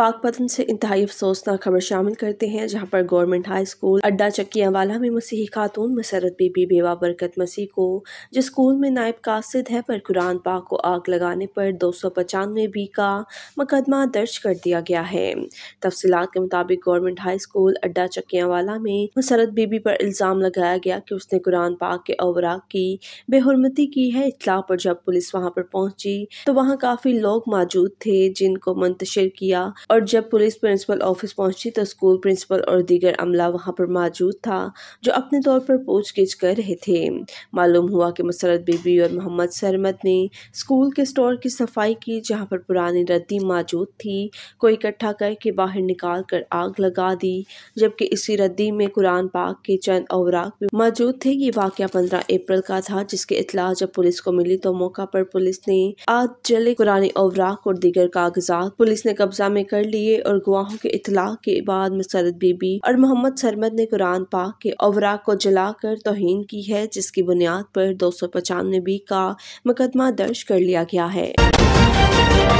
पाक पतन से इंतहाई अफसोसनाक खबर शामिल करते हैं जहां पर गवर्नमेंट हाई स्कूल अड्डा चक्कियाँ वाला में मसीही खातून मसरत बीबी बेवा बरकत मसीह को जिस स्कूल में नायब कासिद है पर कुरान पाक को आग लगाने पर दो सौ पचानवे बी का मुकदमा दर्ज कर दिया गया है तफसीत के मुताबिक गवर्नमेंट हाई स्कूल अड्डा चक्की वाला में मसरत बीबी पर इल्ज़ाम लगाया गया कि उसने कुरान पाक के अवराग की बेहरमती की है इतला पर जब पुलिस वहाँ पर पहुंची तो वहाँ काफ़ी लोग मौजूद थे जिनको मुंतशिर किया और जब पुलिस प्रिंसिपल ऑफिस पहुंची तो स्कूल प्रिंसिपल और दीगर अमला वहां पर मौजूद था जो अपने तौर पर पूछगिछ कर रहे थे मालूम हुआ कि मसरत बीबी और मोहम्मद सरमद ने स्कूल के स्टोर की सफाई की जहां पर पुरानी रद्दी मौजूद थी को इकट्ठा करके बाहर निकाल कर आग लगा दी जबकि इसी रद्दी में कुरान पाक के चंद अवराक मौजूद थे ये वाक़ पंद्रह अप्रैल का था जिसकी इतला जब पुलिस को मिली तो मौका पर पुलिस ने आज जले कुरानी अवराक और दीगर कागजात पुलिस ने कब्जा में कर कर लिए और गुवाहों के इतला के बाद मुसरत बीबी और मोहम्मद सरमद ने कुरान पाक के अवराक को जलाकर तोहन की है जिसकी बुनियाद पर दो सौ पचानवे बी का मुकदमा दर्ज कर लिया गया है